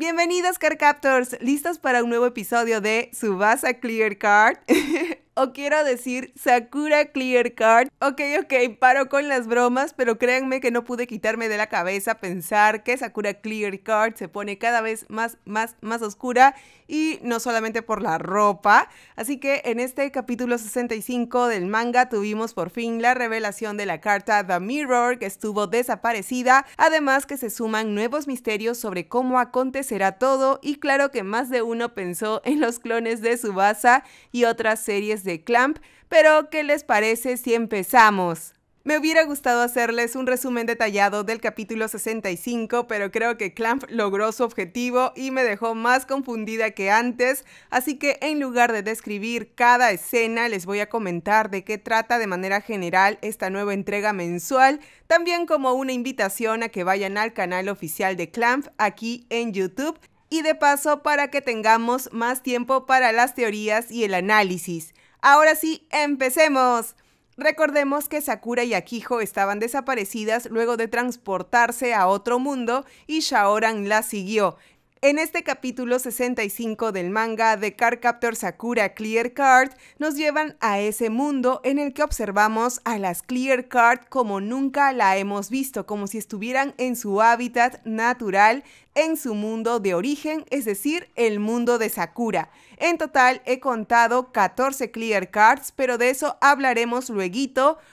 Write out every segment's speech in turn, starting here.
Bienvenidos Car Captors, listos para un nuevo episodio de Subasa Clear Card. o quiero decir Sakura Clear Card. Ok, ok, paro con las bromas, pero créanme que no pude quitarme de la cabeza pensar que Sakura Clear Card se pone cada vez más, más, más oscura y no solamente por la ropa. Así que en este capítulo 65 del manga tuvimos por fin la revelación de la carta The Mirror que estuvo desaparecida, además que se suman nuevos misterios sobre cómo acontecerá todo y claro que más de uno pensó en los clones de Subasa y otras series de Clamp, pero ¿qué les parece si empezamos? Me hubiera gustado hacerles un resumen detallado del capítulo 65, pero creo que Clamp logró su objetivo y me dejó más confundida que antes, así que en lugar de describir cada escena, les voy a comentar de qué trata de manera general esta nueva entrega mensual, también como una invitación a que vayan al canal oficial de Clamp aquí en YouTube y de paso para que tengamos más tiempo para las teorías y el análisis. Ahora sí, empecemos. Recordemos que Sakura y Akiho estaban desaparecidas luego de transportarse a otro mundo y Shaoran la siguió. En este capítulo 65 del manga de Card Captor Sakura Clear Card nos llevan a ese mundo en el que observamos a las Clear Card como nunca la hemos visto, como si estuvieran en su hábitat natural en su mundo de origen, es decir, el mundo de Sakura. En total he contado 14 clear cards, pero de eso hablaremos luego.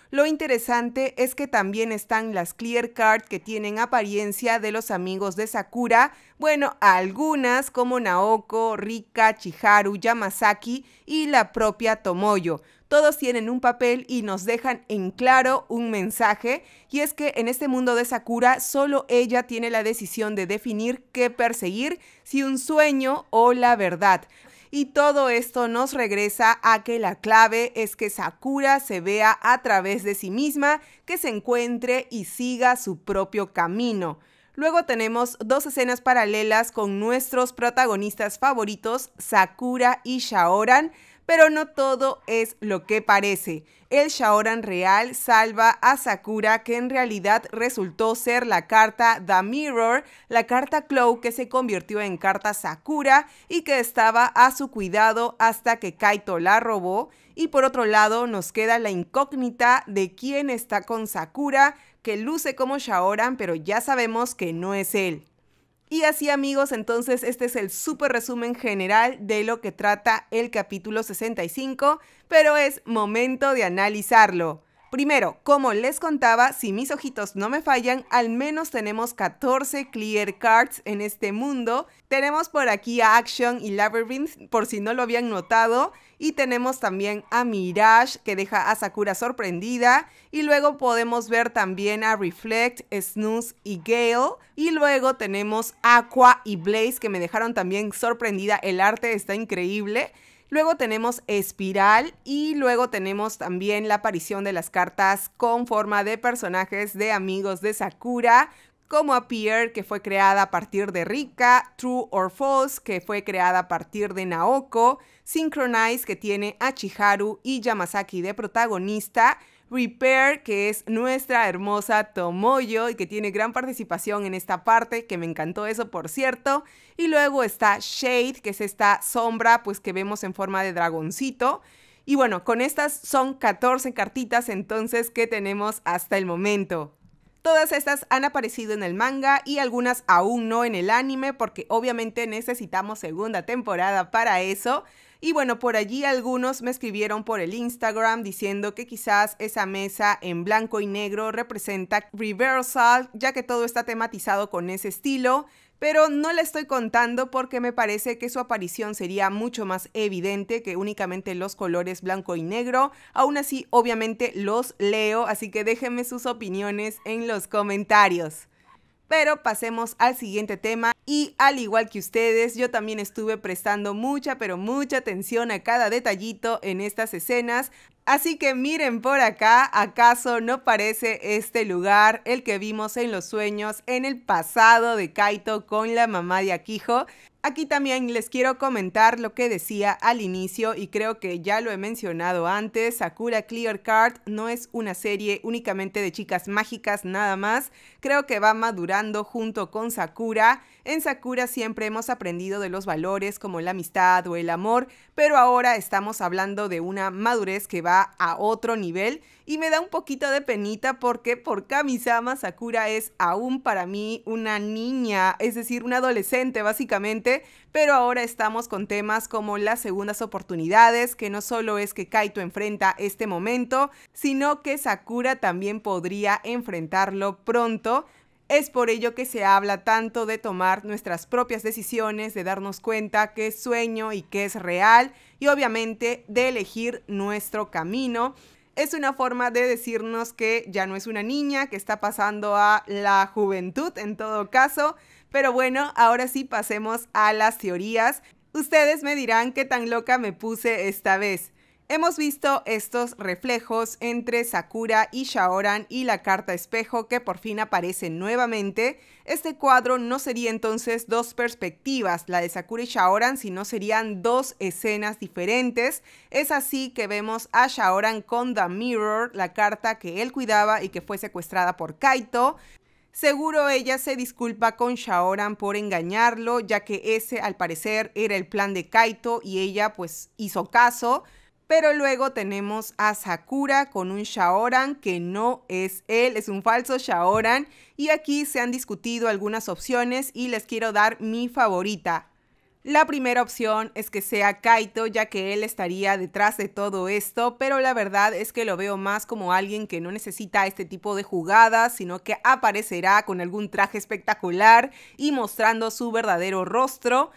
Lo interesante es que también están las clear cards que tienen apariencia de los amigos de Sakura, bueno, algunas como Naoko, Rika, Chiharu, Yamazaki y la propia Tomoyo todos tienen un papel y nos dejan en claro un mensaje, y es que en este mundo de Sakura solo ella tiene la decisión de definir qué perseguir, si un sueño o la verdad. Y todo esto nos regresa a que la clave es que Sakura se vea a través de sí misma, que se encuentre y siga su propio camino. Luego tenemos dos escenas paralelas con nuestros protagonistas favoritos, Sakura y Shaoran, pero no todo es lo que parece. El Shaoran real salva a Sakura, que en realidad resultó ser la carta The Mirror, la carta Clow que se convirtió en carta Sakura y que estaba a su cuidado hasta que Kaito la robó. Y por otro lado nos queda la incógnita de quién está con Sakura, que luce como Shaoran, pero ya sabemos que no es él. Y así amigos, entonces este es el súper resumen general de lo que trata el capítulo 65, pero es momento de analizarlo. Primero, como les contaba, si mis ojitos no me fallan, al menos tenemos 14 clear cards en este mundo. Tenemos por aquí a Action y Labyrinth, por si no lo habían notado. Y tenemos también a Mirage, que deja a Sakura sorprendida. Y luego podemos ver también a Reflect, Snooze y Gale. Y luego tenemos Aqua y Blaze, que me dejaron también sorprendida. El arte está increíble. Luego tenemos Espiral y luego tenemos también la aparición de las cartas con forma de personajes de amigos de Sakura, como Appear, que fue creada a partir de Rika, True or False, que fue creada a partir de Naoko, Synchronize, que tiene a Chiharu y Yamazaki de protagonista, Repair, que es nuestra hermosa Tomoyo y que tiene gran participación en esta parte, que me encantó eso, por cierto. Y luego está Shade, que es esta sombra, pues que vemos en forma de dragoncito. Y bueno, con estas son 14 cartitas entonces que tenemos hasta el momento. Todas estas han aparecido en el manga y algunas aún no en el anime porque obviamente necesitamos segunda temporada para eso. Y bueno, por allí algunos me escribieron por el Instagram diciendo que quizás esa mesa en blanco y negro representa Reversal, ya que todo está tematizado con ese estilo pero no la estoy contando porque me parece que su aparición sería mucho más evidente que únicamente los colores blanco y negro. Aún así, obviamente los leo, así que déjenme sus opiniones en los comentarios. Pero pasemos al siguiente tema y al igual que ustedes, yo también estuve prestando mucha, pero mucha atención a cada detallito en estas escenas. Así que miren por acá, ¿acaso no parece este lugar el que vimos en los sueños en el pasado de Kaito con la mamá de Akijo? Aquí también les quiero comentar lo que decía al inicio y creo que ya lo he mencionado antes, Sakura Clear Card no es una serie únicamente de chicas mágicas nada más, creo que va madurando junto con Sakura en Sakura siempre hemos aprendido de los valores como la amistad o el amor, pero ahora estamos hablando de una madurez que va a otro nivel y me da un poquito de penita porque por Kamisama Sakura es aún para mí una niña, es decir, una adolescente básicamente, pero ahora estamos con temas como las segundas oportunidades, que no solo es que Kaito enfrenta este momento, sino que Sakura también podría enfrentarlo pronto. Es por ello que se habla tanto de tomar nuestras propias decisiones, de darnos cuenta qué es sueño y qué es real y obviamente de elegir nuestro camino. Es una forma de decirnos que ya no es una niña, que está pasando a la juventud en todo caso. Pero bueno, ahora sí pasemos a las teorías. Ustedes me dirán qué tan loca me puse esta vez. Hemos visto estos reflejos entre Sakura y Shaoran y la carta espejo que por fin aparece nuevamente. Este cuadro no sería entonces dos perspectivas, la de Sakura y Shaoran, sino serían dos escenas diferentes. Es así que vemos a Shaoran con The Mirror, la carta que él cuidaba y que fue secuestrada por Kaito. Seguro ella se disculpa con Shaoran por engañarlo, ya que ese al parecer era el plan de Kaito y ella pues hizo caso. Pero luego tenemos a Sakura con un Shaoran que no es él, es un falso Shaoran. Y aquí se han discutido algunas opciones y les quiero dar mi favorita. La primera opción es que sea Kaito, ya que él estaría detrás de todo esto, pero la verdad es que lo veo más como alguien que no necesita este tipo de jugadas, sino que aparecerá con algún traje espectacular y mostrando su verdadero rostro.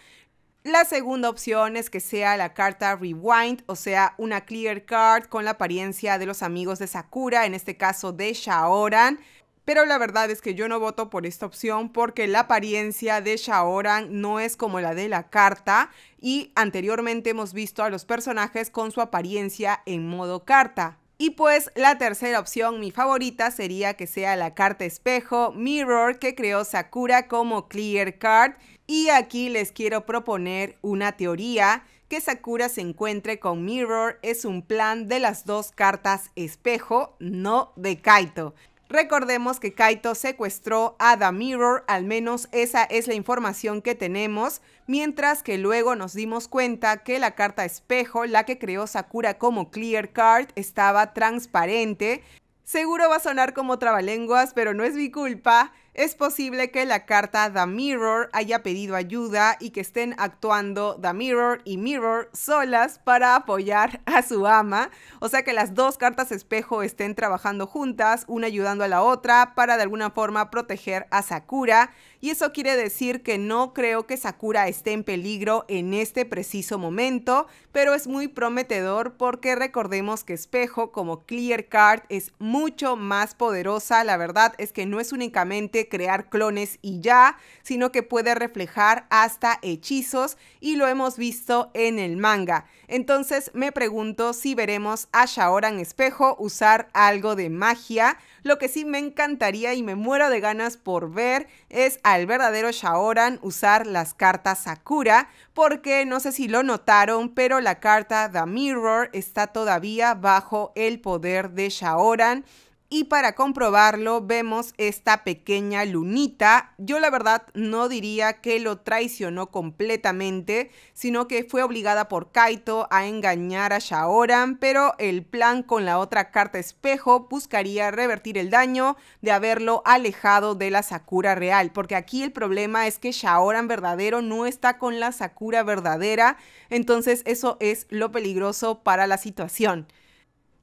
La segunda opción es que sea la carta Rewind, o sea, una clear card con la apariencia de los amigos de Sakura, en este caso de Shaoran. Pero la verdad es que yo no voto por esta opción porque la apariencia de Shaoran no es como la de la carta y anteriormente hemos visto a los personajes con su apariencia en modo carta. Y pues la tercera opción, mi favorita, sería que sea la carta espejo Mirror que creó Sakura como Clear Card. Y aquí les quiero proponer una teoría. Que Sakura se encuentre con Mirror es un plan de las dos cartas espejo, no de Kaito. Recordemos que Kaito secuestró a The Mirror, al menos esa es la información que tenemos, mientras que luego nos dimos cuenta que la carta espejo, la que creó Sakura como Clear Card, estaba transparente. Seguro va a sonar como trabalenguas, pero no es mi culpa. Es posible que la carta The Mirror haya pedido ayuda y que estén actuando The Mirror y Mirror solas para apoyar a su ama. O sea que las dos cartas espejo estén trabajando juntas, una ayudando a la otra para de alguna forma proteger a Sakura. Y eso quiere decir que no creo que Sakura esté en peligro en este preciso momento, pero es muy prometedor porque recordemos que espejo como Clear Card es mucho más poderosa. La verdad es que no es únicamente crear clones y ya, sino que puede reflejar hasta hechizos y lo hemos visto en el manga. Entonces me pregunto si veremos a Shaoran Espejo usar algo de magia. Lo que sí me encantaría y me muero de ganas por ver es al verdadero Shaoran usar las cartas Sakura, porque no sé si lo notaron, pero la carta The Mirror está todavía bajo el poder de Shaoran. Y para comprobarlo vemos esta pequeña lunita. Yo la verdad no diría que lo traicionó completamente, sino que fue obligada por Kaito a engañar a Shaoran, pero el plan con la otra carta espejo buscaría revertir el daño de haberlo alejado de la Sakura real, porque aquí el problema es que Shaoran verdadero no está con la Sakura verdadera, entonces eso es lo peligroso para la situación.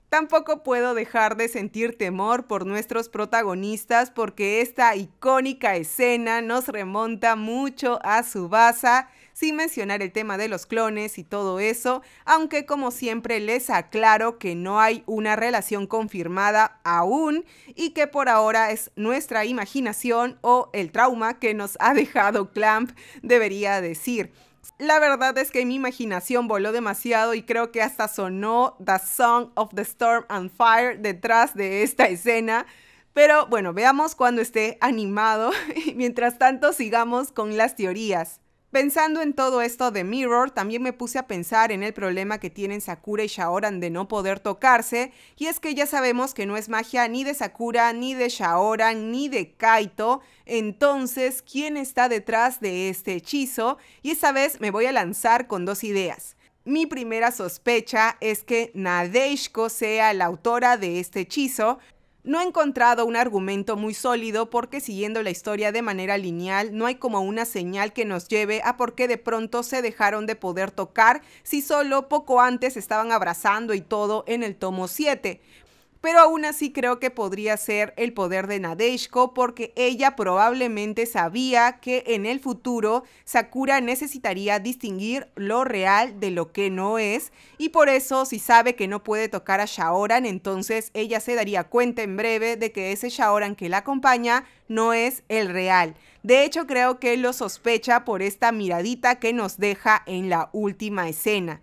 Tampoco puedo dejar de sentir temor por nuestros protagonistas porque esta icónica escena nos remonta mucho a su base, sin mencionar el tema de los clones y todo eso, aunque como siempre les aclaro que no hay una relación confirmada aún y que por ahora es nuestra imaginación o el trauma que nos ha dejado Clamp, debería decir. La verdad es que mi imaginación voló demasiado y creo que hasta sonó The Song of the Storm and Fire detrás de esta escena. Pero bueno, veamos cuando esté animado y mientras tanto sigamos con las teorías. Pensando en todo esto de Mirror, también me puse a pensar en el problema que tienen Sakura y Shaoran de no poder tocarse, y es que ya sabemos que no es magia ni de Sakura, ni de Shaoran, ni de Kaito, entonces, ¿quién está detrás de este hechizo? Y esta vez me voy a lanzar con dos ideas. Mi primera sospecha es que Nadeshko sea la autora de este hechizo, no he encontrado un argumento muy sólido porque siguiendo la historia de manera lineal no hay como una señal que nos lleve a por qué de pronto se dejaron de poder tocar si solo poco antes estaban abrazando y todo en el tomo 7 pero aún así creo que podría ser el poder de Nadeshko porque ella probablemente sabía que en el futuro Sakura necesitaría distinguir lo real de lo que no es y por eso si sabe que no puede tocar a Shaoran entonces ella se daría cuenta en breve de que ese Shaoran que la acompaña no es el real. De hecho creo que lo sospecha por esta miradita que nos deja en la última escena.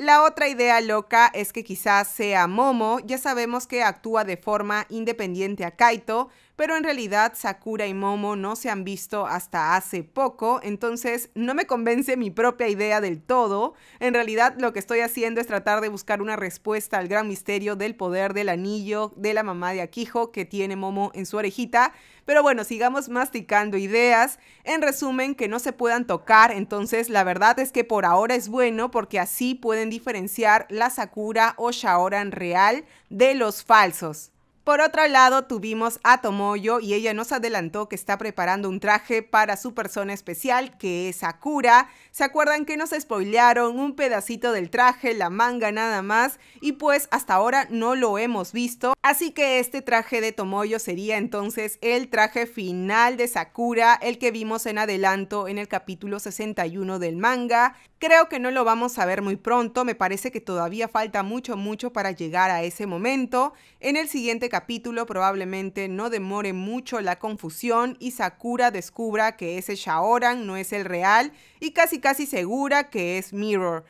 La otra idea loca es que quizás sea Momo, ya sabemos que actúa de forma independiente a Kaito, pero en realidad Sakura y Momo no se han visto hasta hace poco, entonces no me convence mi propia idea del todo. En realidad lo que estoy haciendo es tratar de buscar una respuesta al gran misterio del poder del anillo de la mamá de Akiho que tiene Momo en su orejita, pero bueno, sigamos masticando ideas. En resumen, que no se puedan tocar, entonces la verdad es que por ahora es bueno porque así pueden diferenciar la Sakura o Shaoran real de los falsos. Por otro lado, tuvimos a Tomoyo y ella nos adelantó que está preparando un traje para su persona especial, que es Sakura. ¿Se acuerdan que nos spoilearon un pedacito del traje, la manga nada más? Y pues hasta ahora no lo hemos visto. Así que este traje de Tomoyo sería entonces el traje final de Sakura, el que vimos en adelanto en el capítulo 61 del manga. Creo que no lo vamos a ver muy pronto, me parece que todavía falta mucho, mucho para llegar a ese momento. En el siguiente capítulo capítulo probablemente no demore mucho la confusión y Sakura descubra que ese Shaoran no es el real y casi casi segura que es Mirror.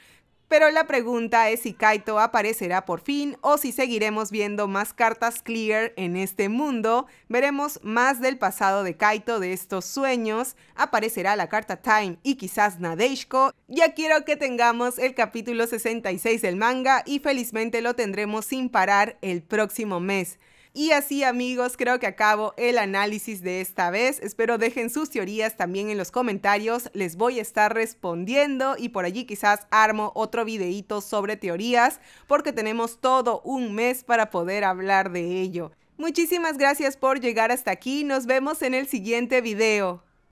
Pero la pregunta es si Kaito aparecerá por fin o si seguiremos viendo más cartas clear en este mundo. Veremos más del pasado de Kaito, de estos sueños. Aparecerá la carta Time y quizás Nadeshko. Ya quiero que tengamos el capítulo 66 del manga y felizmente lo tendremos sin parar el próximo mes. Y así amigos, creo que acabo el análisis de esta vez. Espero dejen sus teorías también en los comentarios. Les voy a estar respondiendo y por allí quizás armo otro videíto sobre teorías porque tenemos todo un mes para poder hablar de ello. Muchísimas gracias por llegar hasta aquí. Nos vemos en el siguiente video.